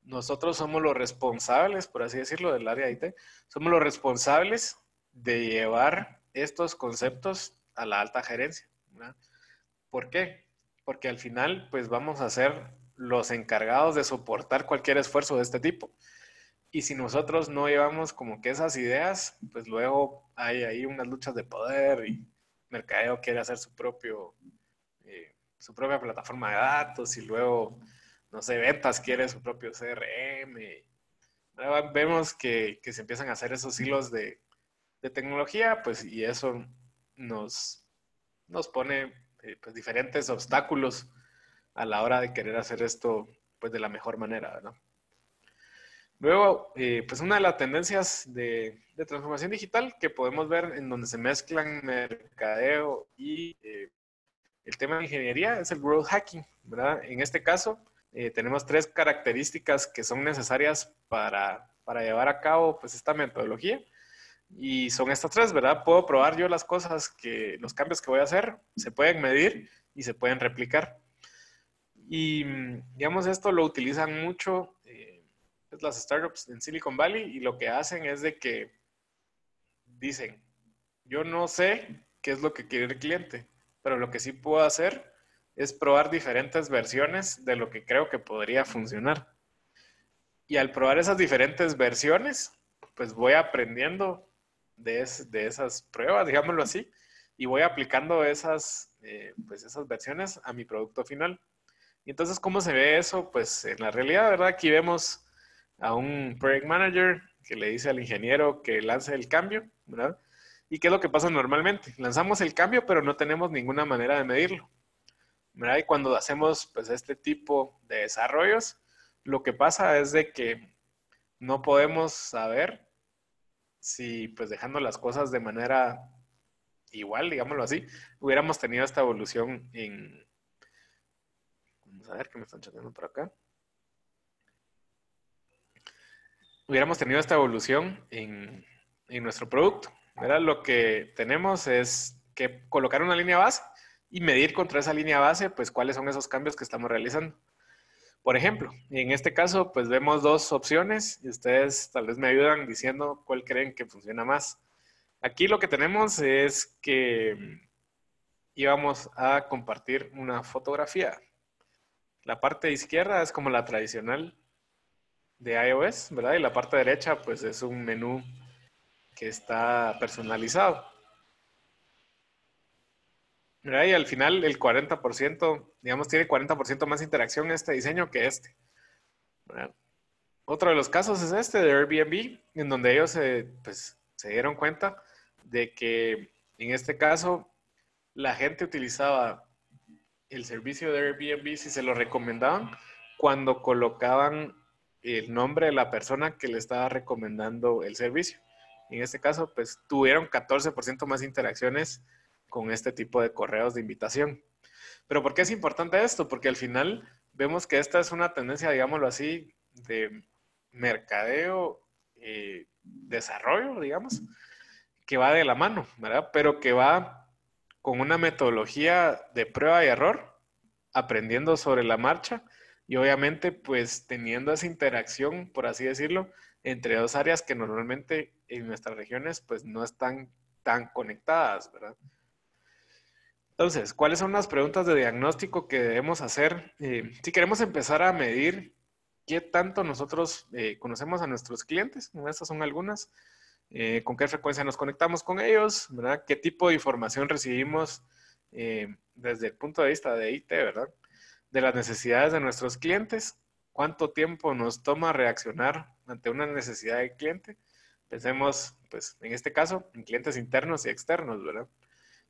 Nosotros somos los responsables, por así decirlo, del área de IT, somos los responsables de llevar estos conceptos a la alta gerencia. ¿Por qué? Porque al final pues vamos a ser los encargados de soportar cualquier esfuerzo de este tipo. Y si nosotros no llevamos como que esas ideas, pues luego hay ahí unas luchas de poder y mercadeo quiere hacer su propio su propia plataforma de datos y luego, no sé, Ventas quiere su propio CRM. vemos que, que, se empiezan a hacer esos hilos de, de tecnología, pues, y eso nos, nos pone eh, pues, diferentes obstáculos a la hora de querer hacer esto pues, de la mejor manera, ¿no? Luego, eh, pues una de las tendencias de, de, transformación digital que podemos ver en donde se mezclan mercadeo y eh, el tema de ingeniería es el growth hacking, ¿verdad? En este caso, eh, tenemos tres características que son necesarias para, para llevar a cabo pues, esta metodología. Y son estas tres, ¿verdad? Puedo probar yo las cosas que, los cambios que voy a hacer, se pueden medir y se pueden replicar. Y, digamos, esto lo utilizan mucho eh, pues, las startups en Silicon Valley y lo que hacen es de que dicen, yo no sé qué es lo que quiere el cliente pero lo que sí puedo hacer es probar diferentes versiones de lo que creo que podría funcionar. Y al probar esas diferentes versiones, pues voy aprendiendo de, esas pruebas, digámoslo así, y voy aplicando esas, eh, pues esas versiones a mi producto final. Y entonces, ¿cómo se ve eso? Pues en la realidad, ¿verdad? Aquí vemos a un project manager que le dice al ingeniero que lance el cambio, ¿verdad? ¿Y qué es lo que pasa normalmente? Lanzamos el cambio, pero no tenemos ninguna manera de medirlo. Y cuando hacemos pues, este tipo de desarrollos, lo que pasa es de que no podemos saber si, pues dejando las cosas de manera igual, digámoslo así, hubiéramos tenido esta evolución en... Vamos a ver qué me están chateando por acá. Hubiéramos tenido esta evolución en nuestro producto, lo que tenemos es que colocar una línea base y medir contra esa línea base, pues cuáles son esos cambios que estamos realizando. Por ejemplo, en este caso, pues vemos dos opciones y ustedes tal vez me ayudan diciendo cuál creen que funciona más. Aquí lo que tenemos es que íbamos a compartir una fotografía. La parte izquierda es como la tradicional de iOS, ¿verdad? Y la parte derecha, pues es un menú que está personalizado. y al final el 40%, digamos, tiene 40% más interacción este diseño que este. Otro de los casos es este de Airbnb, en donde ellos pues, se dieron cuenta de que en este caso la gente utilizaba el servicio de Airbnb si se lo recomendaban cuando colocaban el nombre de la persona que le estaba recomendando el servicio en este caso, pues tuvieron 14% más interacciones con este tipo de correos de invitación. Pero ¿por qué es importante esto? Porque al final vemos que esta es una tendencia, digámoslo así, de mercadeo, y eh, desarrollo, digamos, que va de la mano, ¿verdad? Pero que va con una metodología de prueba y error, aprendiendo sobre la marcha y obviamente pues teniendo esa interacción, por así decirlo, entre dos áreas que normalmente en nuestras regiones pues no están tan conectadas, ¿verdad? Entonces, ¿cuáles son las preguntas de diagnóstico que debemos hacer? Eh, si queremos empezar a medir qué tanto nosotros eh, conocemos a nuestros clientes, estas son algunas, eh, con qué frecuencia nos conectamos con ellos, ¿verdad? ¿Qué tipo de información recibimos desde el punto de vista de IT, ¿verdad? De las necesidades de nuestros clientes cuánto tiempo nos toma reaccionar ante una necesidad del cliente. Pensemos, pues, en este caso, en clientes internos y externos, ¿verdad?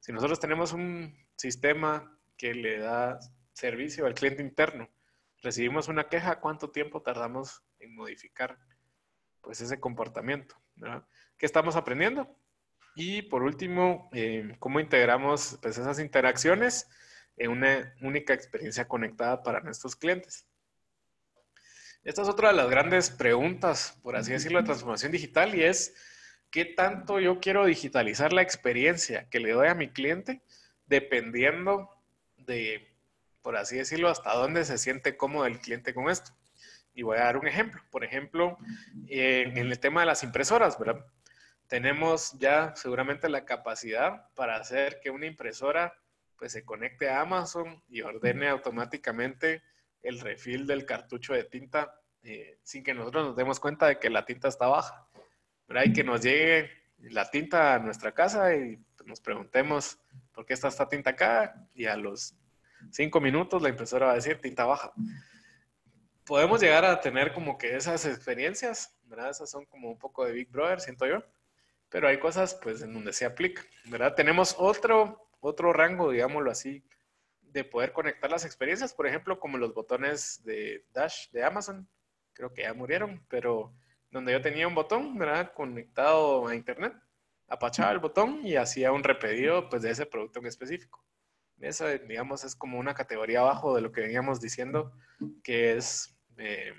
Si nosotros tenemos un sistema que le da servicio al cliente interno, recibimos una queja, ¿cuánto tiempo tardamos en modificar pues, ese comportamiento? ¿Qué estamos aprendiendo? Y por último, eh, ¿cómo integramos pues, esas interacciones en una única experiencia conectada para nuestros clientes? Esta es otra de las grandes preguntas, por así decirlo, de transformación digital y es, ¿qué tanto yo quiero digitalizar la experiencia que le doy a mi cliente dependiendo de, por así decirlo, hasta dónde se siente cómodo el cliente con esto? Y voy a dar un ejemplo. Por ejemplo, en el tema de las impresoras, ¿verdad? Tenemos ya seguramente la capacidad para hacer que una impresora pues se conecte a Amazon y ordene automáticamente el refill del cartucho de tinta eh, sin que nosotros nos demos cuenta de que la tinta está baja. pero hay que nos llegue la tinta a nuestra casa y nos preguntemos por qué está esta tinta acá y a los cinco minutos la impresora va a decir tinta baja. Podemos llegar a tener como que esas experiencias, ¿verdad? Esas son como un poco de Big Brother, siento yo, pero hay cosas pues en donde se aplica, ¿verdad? Tenemos otro, otro rango, digámoslo así, de poder conectar las experiencias, por ejemplo, como los botones de Dash de Amazon, creo que ya murieron, pero donde yo tenía un botón, ¿verdad? Conectado a internet, apachaba el botón y hacía un repedido, pues, de ese producto en específico. Esa, digamos, es como una categoría abajo de lo que veníamos diciendo, que es eh,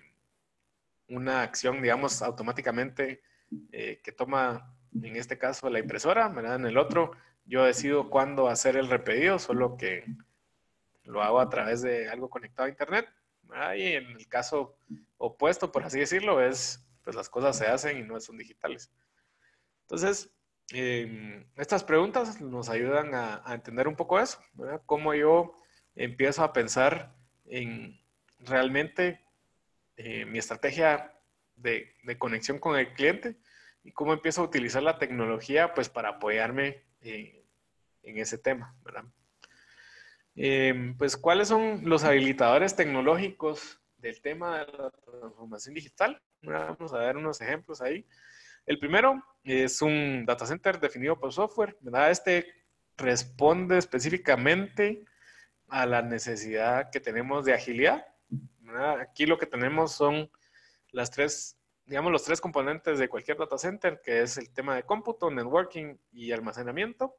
una acción, digamos, automáticamente eh, que toma, en este caso, la impresora, ¿verdad? En el otro, yo decido cuándo hacer el repedido, solo que lo hago a través de algo conectado a Internet. y en el caso opuesto, por así decirlo, es pues las cosas se hacen y no son digitales. Entonces, em, estas preguntas nos ayudan a, entender un poco eso, ¿verdad? Cómo yo empiezo a pensar en realmente eh, mi estrategia de, conexión con el cliente y cómo empiezo a utilizar la tecnología pues para apoyarme eh, en ese tema, ¿verdad? Em, pues, ¿cuáles son los habilitadores tecnológicos del tema de la transformación digital? Vamos a ver unos ejemplos ahí. El primero es un data center definido por software, Este responde específicamente a la necesidad que tenemos de agilidad. Aquí lo que tenemos son las tres, digamos, los tres componentes de cualquier data center, que es el tema de cómputo, networking y almacenamiento.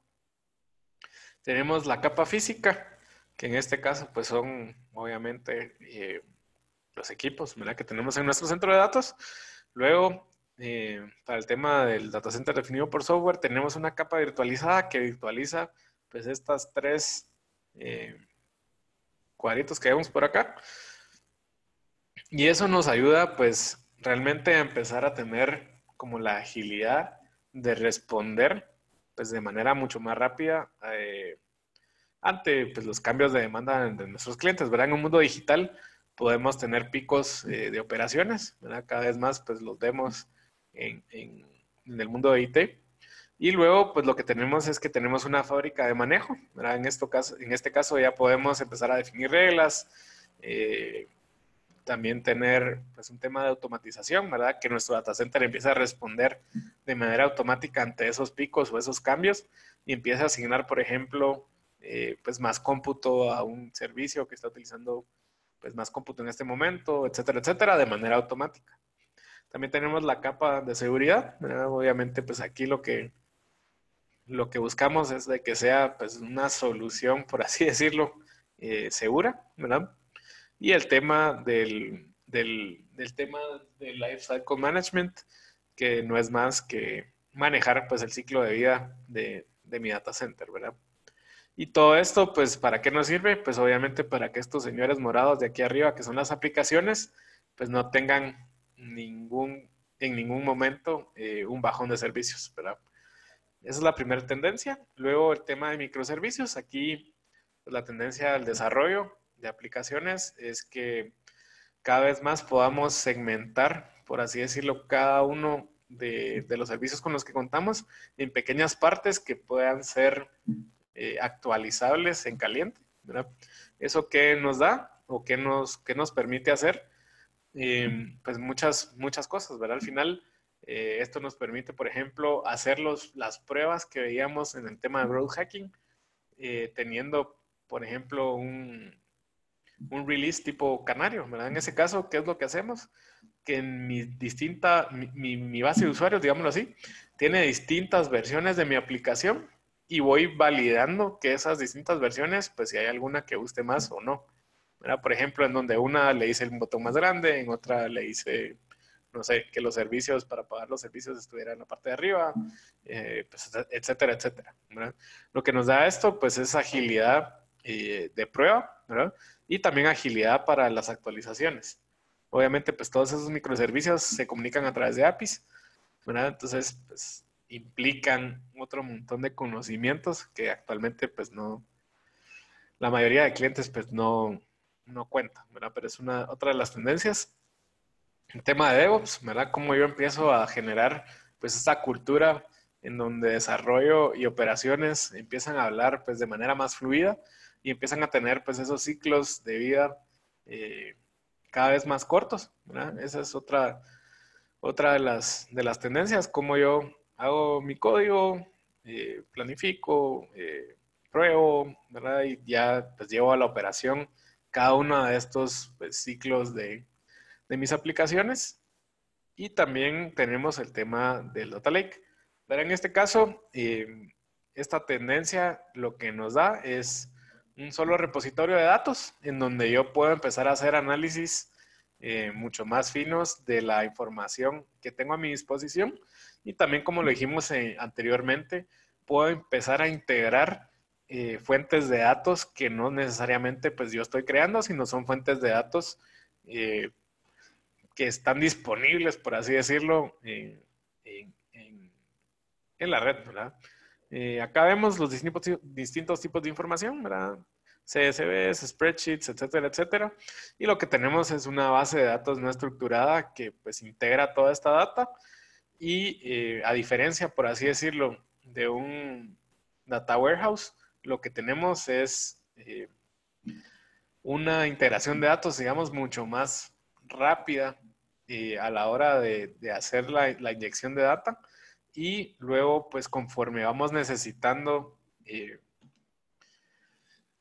Tenemos la capa física, que en este caso pues son obviamente eh, los equipos que tenemos en nuestro centro de datos. Luego, eh, para el tema del data center definido por software, tenemos una capa virtualizada que virtualiza pues estas tres eh, cuadritos que vemos por acá. Y eso nos ayuda pues realmente a empezar a tener como la agilidad de responder pues de manera mucho más rápida eh, ante pues, los cambios de demanda de nuestros clientes. ¿verdad? En un mundo digital podemos tener picos eh, de operaciones, cada vez más pues, los vemos en, el mundo de IT. Y luego, pues lo que tenemos es que tenemos una fábrica de manejo. En, esto caso, en este caso ya podemos empezar a definir reglas, eh, también tener pues, un tema de automatización, ¿verdad? Que nuestro data center empiece a responder de manera automática ante esos picos o esos cambios y empieza a asignar, por ejemplo, eh, pues más cómputo a un servicio que está utilizando pues más cómputo en este momento, etcétera, etcétera, de manera automática. También tenemos la capa de seguridad. Obviamente, pues aquí lo que, lo que buscamos es de que sea pues, una solución, por así [laughs] decirlo, eh, segura, ¿verdad? Y el tema del, del, del tema del lifecycle management, que no es más que manejar pues, el ciclo de vida de, de mi data center, ¿verdad? Y todo esto, pues, ¿para qué nos sirve? Pues obviamente para que estos señores morados de aquí arriba, que son las aplicaciones, pues no tengan ningún, en ningún momento eh, un bajón de servicios, ¿verdad? Esa es la primera tendencia. Luego el tema de microservicios. Aquí pues, la tendencia al desarrollo de aplicaciones es que cada vez más podamos segmentar, por así decirlo, cada uno de, de los servicios con los que contamos en pequeñas partes que puedan ser eh, actualizables en caliente, ¿verdad? ¿Eso qué nos da o qué nos, nos permite hacer? Em, pues muchas, muchas cosas, ¿verdad? Al final, eh, esto nos permite, por ejemplo, hacer las pruebas que veíamos en el tema de Growth hacking, eh, teniendo, por ejemplo, un, release tipo canario, ¿verdad? En ese caso, ¿qué es lo que hacemos? Que en mi distinta, mi, base de usuarios, digámoslo así, tiene distintas versiones de mi aplicación y voy validando que esas distintas versiones, pues si hay alguna que guste más o no. Por ejemplo, en donde una le hice el botón más grande, en otra le hice, no sé, que los servicios, para pagar los servicios estuvieran en la parte de arriba, eh, pues, etcétera, etcétera. Lo que nos da esto, pues es agilidad eh, de prueba, ¿verdad? Y también agilidad para las actualizaciones. Obviamente, pues todos esos microservicios se comunican a través de APIs, ¿verdad? Entonces, pues implican otro montón de conocimientos que actualmente pues no, la mayoría de clientes pues no, no cuenta, ¿verdad? Pero es una, otra de las tendencias. El tema de DevOps, ¿verdad? Cómo yo empiezo a generar pues esta cultura en donde desarrollo y operaciones empiezan a hablar pues de manera más fluida y empiezan a tener pues esos ciclos de vida eh, cada vez más cortos, ¿verdad? Esa es otra, otra de, las, de las tendencias, cómo yo hago mi código, eh, planifico, eh, pruebo, Y ya pues llevo a la operación cada uno de estos pues, ciclos de, de, mis aplicaciones. Y también tenemos el tema del Data Lake. Pero en este caso, eh, esta tendencia lo que nos da es un solo repositorio de datos en donde yo puedo empezar a hacer análisis eh, mucho más finos de la información que tengo a mi disposición y también, como lo dijimos eh, anteriormente, puedo empezar a integrar eh, fuentes de datos que no necesariamente pues yo estoy creando, sino son fuentes de datos que están disponibles, por así decirlo, en, la red, acá vemos los distintos, distintos tipos de información, ¿verdad? CSVs, spreadsheets, etcétera, etcétera. Y lo que tenemos es una base de datos no estructurada que pues integra toda esta data y eh, a diferencia, por así decirlo, de un data warehouse, lo que tenemos es eh, una integración de datos, digamos, mucho más rápida eh, a la hora de, hacer la, la, inyección de data y luego, pues conforme vamos necesitando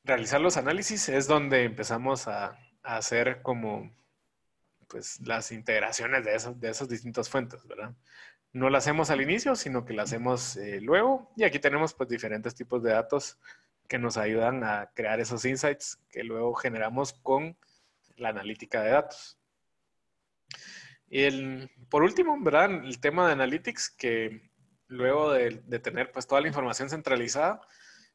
realizar los análisis es donde empezamos a, hacer como pues las integraciones de esas, de esas distintas fuentes, ¿verdad? No las hacemos al inicio, sino que las hacemos eh, luego. Y aquí tenemos pues diferentes tipos de datos que nos ayudan a crear esos insights que luego generamos con la analítica de datos. Y el, por último, ¿verdad? El tema de Analytics, que luego de, de tener pues toda la información centralizada,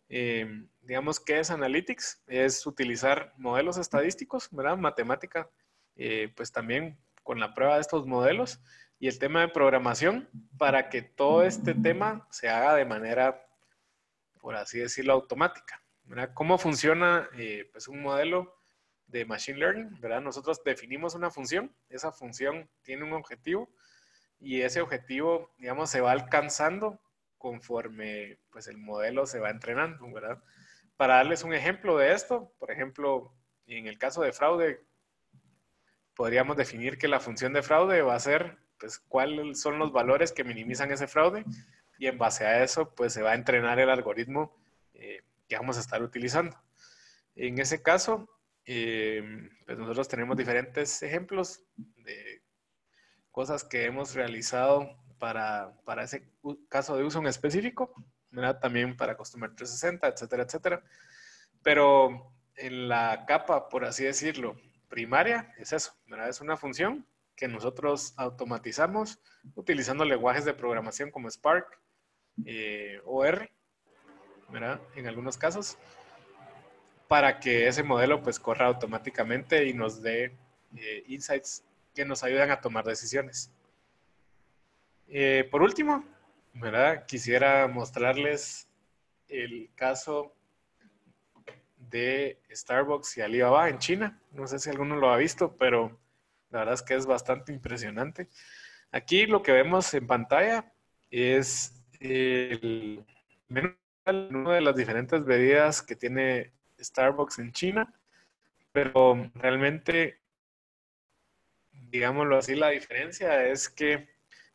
Em, digamos, que es Analytics? Es utilizar modelos estadísticos, ¿verdad? Matemática, eh, pues también con la prueba de estos modelos y el tema de programación para que todo este tema se haga de manera, por así decirlo, automática. ¿Cómo funciona eh, pues un modelo de Machine Learning? ¿verdad? Nosotros definimos una función, esa función tiene un objetivo y ese objetivo, digamos, se va alcanzando conforme pues el modelo se va entrenando, Para darles un ejemplo de esto, por ejemplo, en el caso de fraude, podríamos definir que la función de fraude va a ser pues cuáles son los valores que minimizan ese fraude y en base a eso pues se va a entrenar el algoritmo eh, que vamos a estar utilizando. En ese caso, eh, pues, nosotros tenemos diferentes ejemplos de cosas que hemos realizado para, ese caso de uso en específico, también para Customer 360, etcétera, etcétera. Pero en la capa, por así decirlo, primaria, es eso, ¿verdad? es una función que nosotros automatizamos utilizando lenguajes de programación como Spark eh, o R, ¿verdad? en algunos casos, para que ese modelo pues corra automáticamente y nos dé eh, insights que nos ayudan a tomar decisiones. Eh, por último, quisiera mostrarles el caso de Starbucks y Alibaba en China. No sé si alguno lo ha visto, pero la verdad es que es bastante impresionante. Aquí lo que vemos en pantalla es el de las diferentes bebidas que tiene Starbucks en China, pero realmente, digámoslo así, la diferencia es que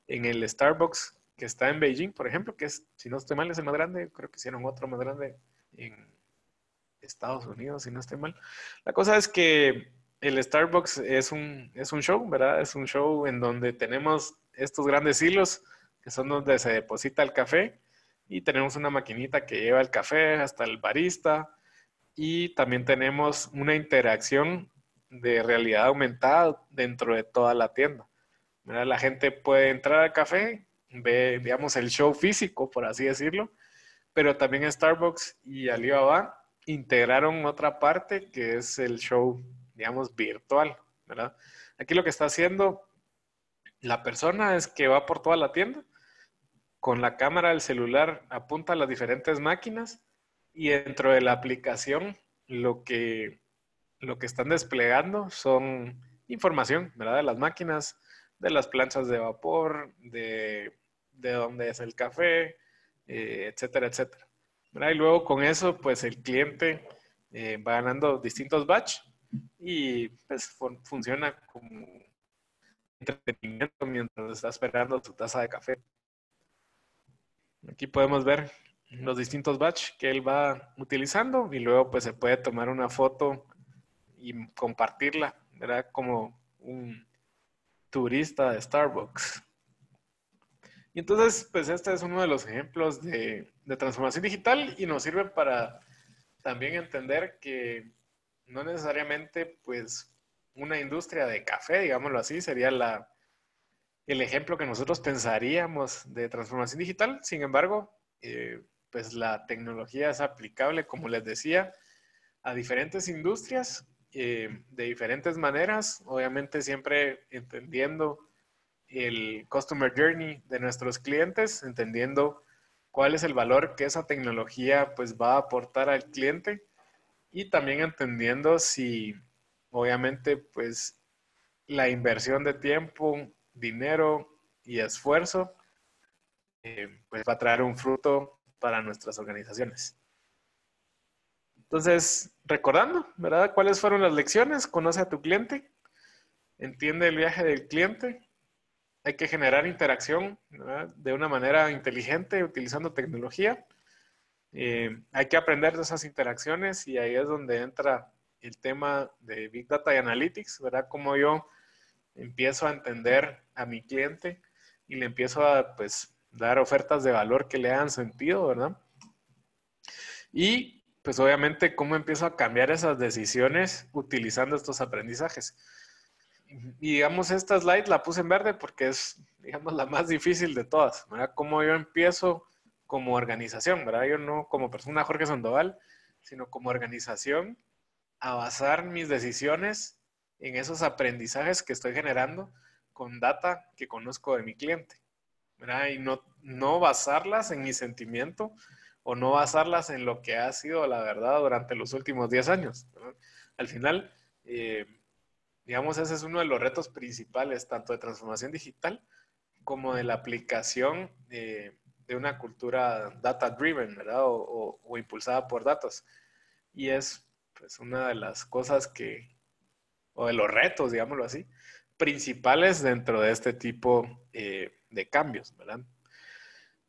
en el Starbucks que está en Beijing, por ejemplo, que es, si no estoy mal, es el más grande, creo que hicieron otro más grande en Estados Unidos, si no estoy mal. La cosa es que el Starbucks es un, es un show, ¿verdad? Es un show en donde tenemos estos grandes hilos, que son donde se deposita el café, y tenemos una maquinita que lleva el café hasta el barista, y también tenemos una interacción de realidad aumentada dentro de toda la tienda. La gente puede entrar al café, ve, digamos, el show físico, por así decirlo, pero también Starbucks y Alibaba integraron otra parte que es el show, digamos, virtual, ¿verdad? Aquí lo que está haciendo la persona es que va por toda la tienda, con la cámara del celular apunta a las diferentes máquinas y dentro de la aplicación lo que, lo que están desplegando son información, ¿verdad? De las máquinas, de las planchas de vapor, de, dónde es el café, eh, etcétera, etcétera. Y luego con eso, pues el cliente eh, va ganando distintos batch y pues funciona como entretenimiento mientras está esperando su taza de café. Aquí podemos ver los distintos batch que él va utilizando y luego pues se puede tomar una foto y compartirla, ¿verdad? Como un, turista de Starbucks. Y entonces, pues este es uno de los ejemplos de, transformación digital y nos sirve para también entender que no necesariamente, pues, una industria de café, digámoslo así, sería la, el ejemplo que nosotros pensaríamos de transformación digital. Sin embargo, eh, pues la tecnología es aplicable, como les decía, a diferentes industrias eh, de diferentes maneras, obviamente siempre entendiendo el customer journey de nuestros clientes, entendiendo cuál es el valor que esa tecnología pues va a aportar al cliente y también entendiendo si obviamente pues la inversión de tiempo, dinero y esfuerzo eh, pues va a traer un fruto para nuestras organizaciones. Entonces, recordando, ¿verdad? ¿Cuáles fueron las lecciones? Conoce a tu cliente, entiende el viaje del cliente, hay que generar interacción ¿verdad? de una manera inteligente utilizando tecnología. Eh, hay que aprender de esas interacciones y ahí es donde entra el tema de Big Data y Analytics, ¿verdad? Cómo yo empiezo a entender a mi cliente y le empiezo a, pues, dar ofertas de valor que le hagan sentido, ¿verdad? Y pues obviamente cómo empiezo a cambiar esas decisiones utilizando estos aprendizajes. Y digamos, esta slide la puse en verde porque es, digamos, la más difícil de todas, ¿verdad? Cómo yo empiezo como organización, ¿verdad? Yo no como persona Jorge Sandoval, sino como organización a basar mis decisiones en esos aprendizajes que estoy generando con data que conozco de mi cliente, ¿verdad? Y no, no basarlas en mi sentimiento, o no basarlas en lo que ha sido la verdad durante los últimos 10 años. Al final, eh, digamos, ese es uno de los retos principales, tanto de transformación digital como de la aplicación eh, de una cultura data-driven, ¿verdad? O, impulsada por datos. Y es pues, una de las cosas que, o de los retos, digámoslo así, principales dentro de este tipo eh, de cambios, ¿verdad?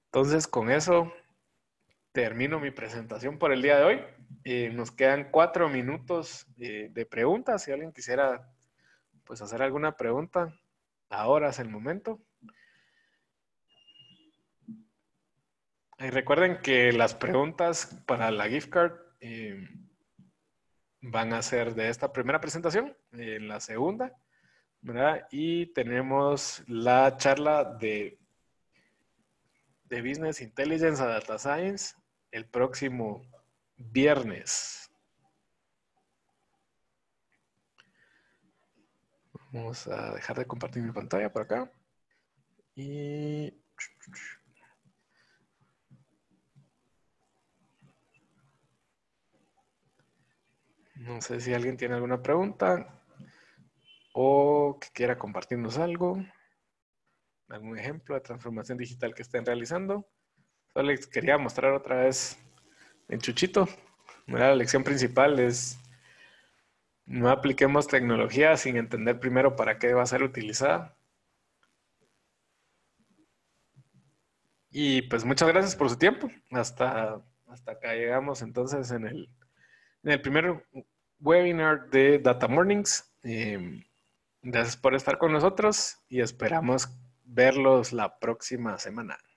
Entonces, con eso termino mi presentación por el día de hoy. Eh, nos quedan cuatro minutos eh, de preguntas. Si alguien quisiera pues, hacer alguna pregunta, ahora es el momento. Y recuerden que las preguntas para la gift card eh, van a ser de esta primera presentación, en la segunda, ¿verdad? Y tenemos la charla de de Business Intelligence a Data Science el próximo viernes. Vamos a dejar de compartir mi pantalla por acá. Y... No sé si alguien tiene alguna pregunta o que quiera compartirnos algo, algún ejemplo de transformación digital que estén realizando les quería mostrar otra vez el chuchito. La lección principal es no apliquemos tecnología sin entender primero para qué va a ser utilizada. Y pues muchas gracias por su tiempo. Hasta, hasta acá llegamos entonces en el, primer webinar de Data Mornings. Em, gracias por estar con nosotros y esperamos verlos la próxima semana.